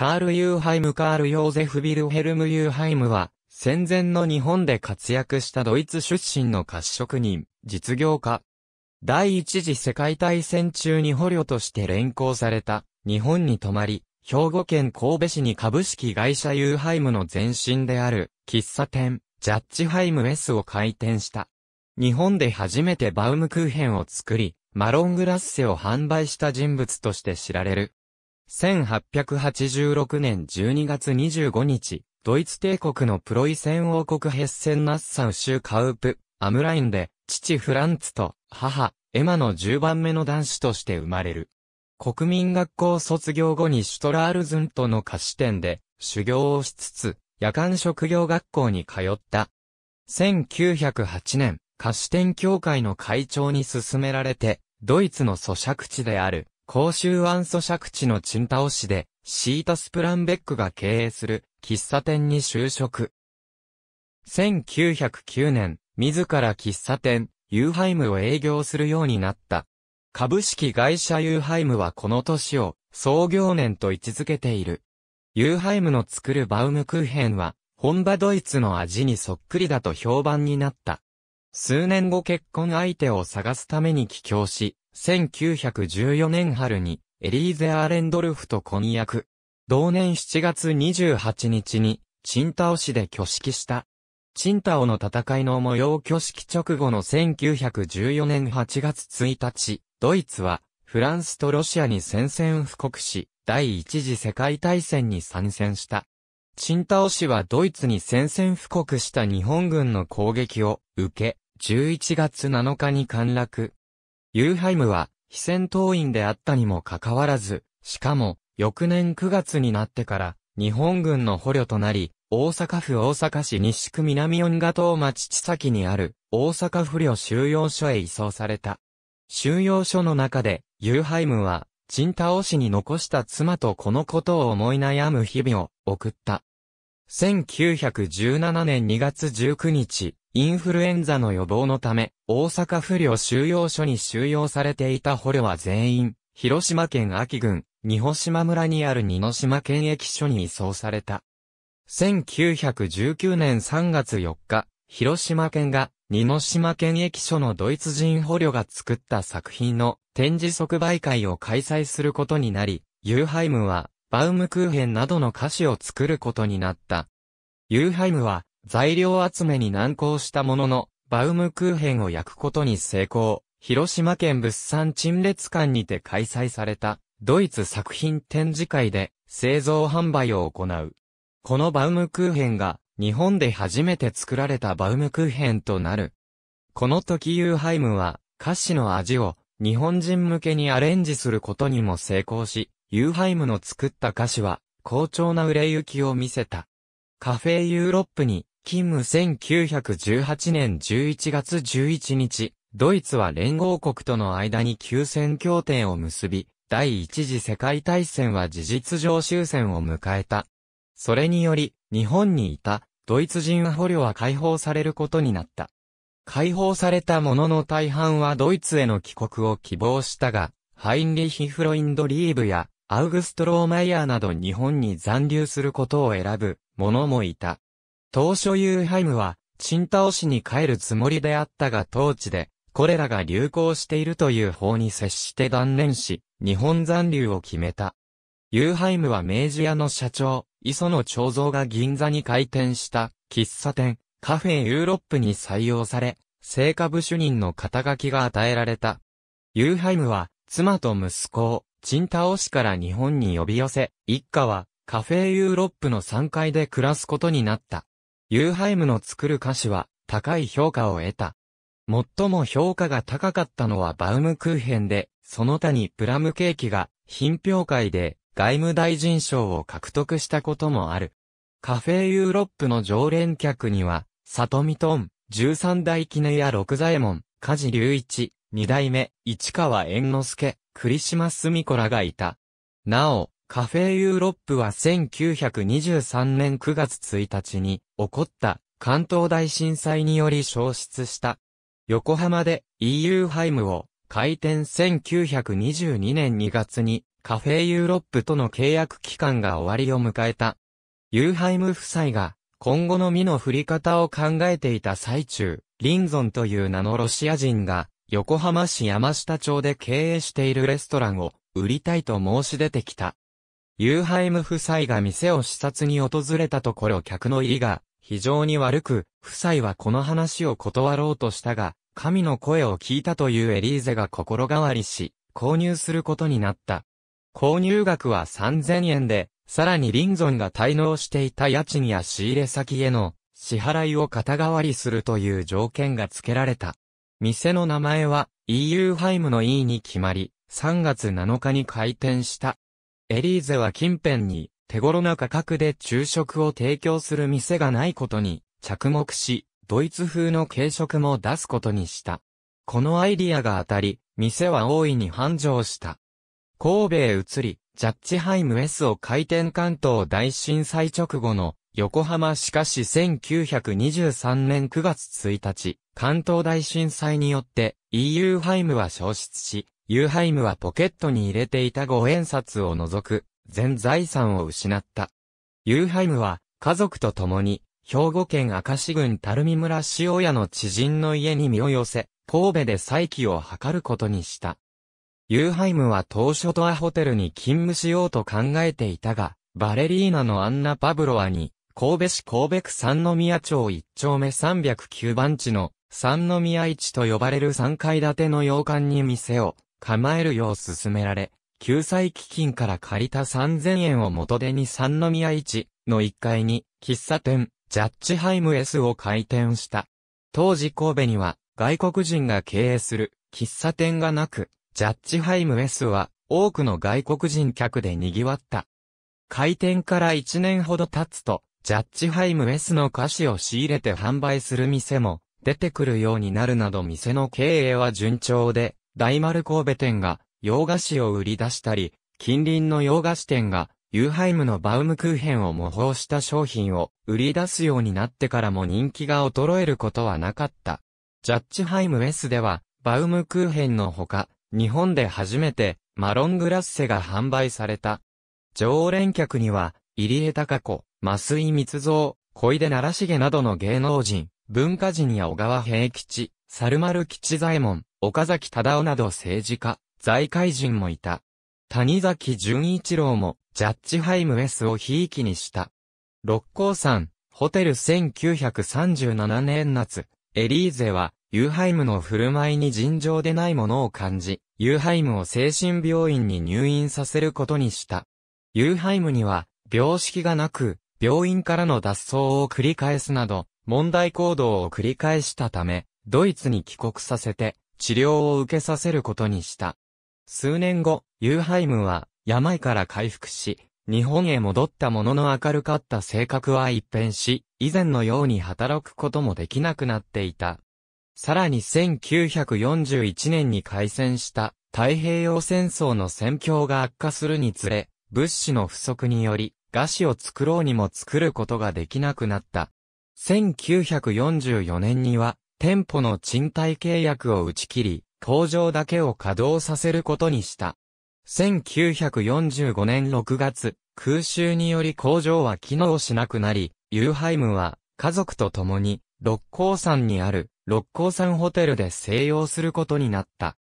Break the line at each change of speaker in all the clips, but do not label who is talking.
カール・ユーハイムカール・ヨーゼフ・ビルヘルム・ユーハイムは、戦前の日本で活躍したドイツ出身の褐職人、実業家。第一次世界大戦中に捕虜として連行された、日本に泊まり、兵庫県神戸市に株式会社ユーハイムの前身である、喫茶店、ジャッジハイム S を開店した。日本で初めてバウムクーヘンを作り、マロングラッセを販売した人物として知られる。1886年12月25日、ドイツ帝国のプロイセン王国ヘッセン・ナッサウ州カウプ、アムラインで、父フランツと母、エマの10番目の男子として生まれる。国民学校卒業後にシュトラールズントの菓子店で修行をしつつ、夜間職業学校に通った。1908年、菓子店協会の会長に勧められて、ドイツの咀嚼地である甲州湾租借地のチンタオ市で、シータ・スプランベックが経営する喫茶店に就職。1909年、自ら喫茶店、ユーハイムを営業するようになった。株式会社ユーハイムはこの年を創業年と位置づけている。ユーハイムの作るバウムクーヘンは、本場ドイツの味にそっくりだと評判になった。数年後結婚相手を探すために帰郷し、1914年春にエリーゼ・アーレンドルフと婚約。同年7月28日に、チンタオ市で挙式した。チンタオの戦いの模様挙式直後の1914年8月1日、ドイツは、フランスとロシアに宣戦布告し、第一次世界大戦に参戦した。チンタオ氏はドイツに宣戦布告した日本軍の攻撃を受け、11月7日に陥落。ユーハイムは、非戦闘員であったにもかかわらず、しかも、翌年9月になってから、日本軍の捕虜となり、大阪府大阪市西区南音ヶ島町地崎にある、大阪府領収容所へ移送された。収容所の中で、ユーハイムは、チンタオ市に残した妻とこのことを思い悩む日々を送った。1917年2月19日、インフルエンザの予防のため、大阪不良収容所に収容されていた捕虜は全員、広島県秋郡、二保島村にある二の島県駅所に移送された。1919年3月4日、広島県が、二の島県駅所のドイツ人捕虜が作った作品の展示即売会を開催することになり、ユーハイムはバウムクーヘンなどの菓子を作ることになった。ユーハイムは材料集めに難航したものの、バウムクーヘンを焼くことに成功。広島県物産陳列館にて開催されたドイツ作品展示会で製造販売を行う。このバウムクーヘンが日本で初めて作られたバウムクーヘンとなる。この時ユーハイムは菓子の味を日本人向けにアレンジすることにも成功し、ユーハイムの作った歌詞は、好調な売れ行きを見せた。カフェユーロップに、勤務1918年11月11日、ドイツは連合国との間に休戦協定を結び、第一次世界大戦は事実上終戦を迎えた。それにより、日本にいた、ドイツ人捕虜は解放されることになった。解放された者の大半はドイツへの帰国を希望したが、ハインリヒ・フロインドリーブやアウグストローマイヤーなど日本に残留することを選ぶ者もいた。当初ユーハイムは、チンタオ市に帰るつもりであったが当地で、これらが流行しているという法に接して断念し、日本残留を決めた。ユーハイムは明治屋の社長、磯野長蔵が銀座に開店した喫茶店、カフェユーロップに採用され、成果部主任の肩書きが与えられた。ユーハイムは、妻と息子をチンタオ市から日本に呼び寄せ、一家はカフェユーロップの3階で暮らすことになった。ユーハイムの作る歌詞は高い評価を得た。最も評価が高かったのはバウムクーヘンで、その他にプラムケーキが品評会で外務大臣賞を獲得したこともある。カフェユーロップの常連客には、里見トン、十三代記念や六左衛門、梶隆一、二代目、市川猿之助、栗島澄子らがいた。なお、カフェユーロップは1923年9月1日に起こった関東大震災により消失した。横浜で EU ハイムを開店1922年2月にカフェユーロップとの契約期間が終わりを迎えた。ユーハイム夫妻が今後の身の振り方を考えていた最中、リンゾンという名のロシア人が横浜市山下町で経営しているレストランを売りたいと申し出てきた。ユーハイム夫妻が店を視察に訪れたところ客の入りが非常に悪く、夫妻はこの話を断ろうとしたが、神の声を聞いたというエリーゼが心変わりし、購入することになった。購入額は3000円で、さらにリンゾンが滞納していた家賃や仕入れ先への支払いを肩代わりするという条件が付けられた。店の名前は EU ハイムの E に決まり、3月7日に開店した。エリーゼは近辺に手頃な価格で昼食を提供する店がないことに着目し、ドイツ風の軽食も出すことにした。このアイディアが当たり、店は大いに繁盛した。神戸へ移り、ジャッジハイム S を開店関東大震災直後の横浜しかし1923年9月1日、関東大震災によって EU ハイムは消失し、ユーハイムはポケットに入れていた五円札を除く全財産を失った。ユーハイムは家族と共に兵庫県明石郡垂水村塩屋の知人の家に身を寄せ、神戸で再起を図ることにした。ユーハイムは当初とアホテルに勤務しようと考えていたが、バレリーナのアンナ・パブロワに神戸市神戸区三宮町一丁目309番地の三宮市と呼ばれる3階建ての洋館に店を構えるよう勧められ、救済基金から借りた3000円を元手に三宮市の1階に喫茶店ジャッジハイム S を開店した。当時神戸には外国人が経営する喫茶店がなく、ジャッジハイム S は多くの外国人客で賑わった。開店から1年ほど経つと、ジャッジハイム S の菓子を仕入れて販売する店も出てくるようになるなど店の経営は順調で、大丸神戸店が洋菓子を売り出したり、近隣の洋菓子店がユーハイムのバウムクーヘンを模倣した商品を売り出すようになってからも人気が衰えることはなかった。ジャッジハイム S では、バウムクーヘンのほか、日本で初めてマロングラッセが販売された。常連客には、入江高子、増井密造、小出奈良重などの芸能人、文化人や小川平吉、猿丸吉左衛門、岡崎忠夫など政治家、財界人もいた。谷崎潤一郎も、ジャッジハイム S をひいきにした。六甲山、ホテル1937年夏、エリーゼは、ユーハイムの振る舞いに尋常でないものを感じ、ユーハイムを精神病院に入院させることにした。ユーハイムには、病識がなく、病院からの脱走を繰り返すなど、問題行動を繰り返したため、ドイツに帰国させて、治療を受けさせることにした。数年後、ユーハイムは、病から回復し、日本へ戻ったものの明るかった性格は一変し、以前のように働くこともできなくなっていた。さらに1941年に開戦した太平洋戦争の戦況が悪化するにつれ、物資の不足により、菓子を作ろうにも作ることができなくなった。1944年には、店舗の賃貸契約を打ち切り、工場だけを稼働させることにした。1945年6月、空襲により工場は機能しなくなり、ユーハイムは家族と共に六甲山にある六甲山ホテルで静養することになった。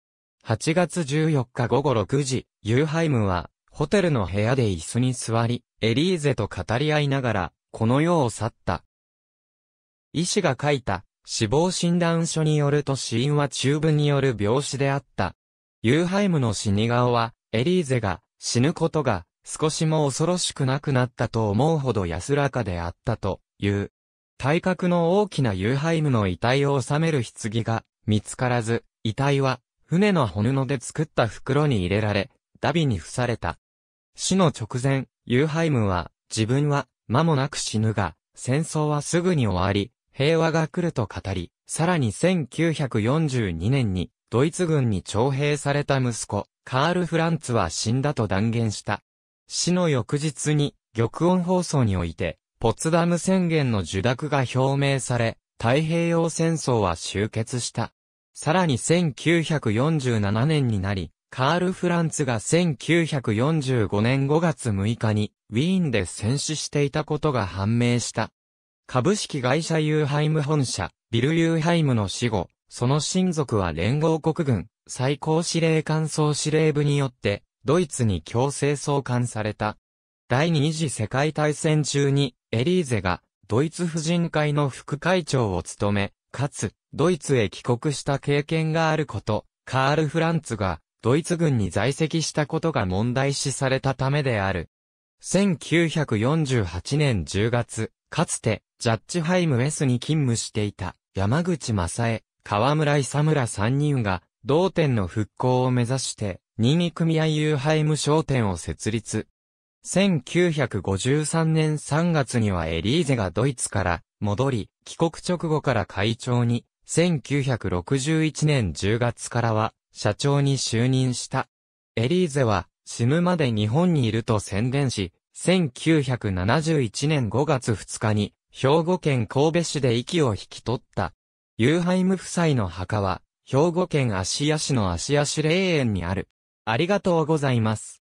8月14日午後6時、ユーハイムはホテルの部屋で椅子に座り、エリーゼと語り合いながら、この世を去った。医師が書いた、死亡診断書によると死因は中部による病死であった。ユーハイムの死に顔は、エリーゼが死ぬことが少しも恐ろしくなくなったと思うほど安らかであったという。体格の大きなユーハイムの遺体を収める棺が見つからず、遺体は船の骨ので作った袋に入れられ、ダビに付された。死の直前、ユーハイムは、自分は、間もなく死ぬが、戦争はすぐに終わり、平和が来ると語り、さらに1942年に、ドイツ軍に徴兵された息子、カール・フランツは死んだと断言した。死の翌日に、玉音放送において、ポツダム宣言の受諾が表明され、太平洋戦争は終結した。さらに1947年になり、カール・フランツが1945年5月6日にウィーンで戦死していたことが判明した。株式会社ユーハイム本社、ビル・ユーハイムの死後、その親族は連合国軍最高司令官総司令部によってドイツに強制送還された。第二次世界大戦中にエリーゼがドイツ婦人会の副会長を務め、かつ、ドイツへ帰国した経験があること、カール・フランツが、ドイツ軍に在籍したことが問題視されたためである。1948年10月、かつて、ジャッジハイム S に勤務していた、山口正恵、河村勇村3人が、同店の復興を目指して、任意組合ユーハイム商店を設立。1953年3月にはエリーゼがドイツから戻り、帰国直後から会長に、1961年10月からは社長に就任した。エリーゼは死ぬまで日本にいると宣伝し、1971年5月2日に兵庫県神戸市で息を引き取った。ユーハイム夫妻の墓は、兵庫県芦屋市の芦屋市霊園にある。ありがとうございます。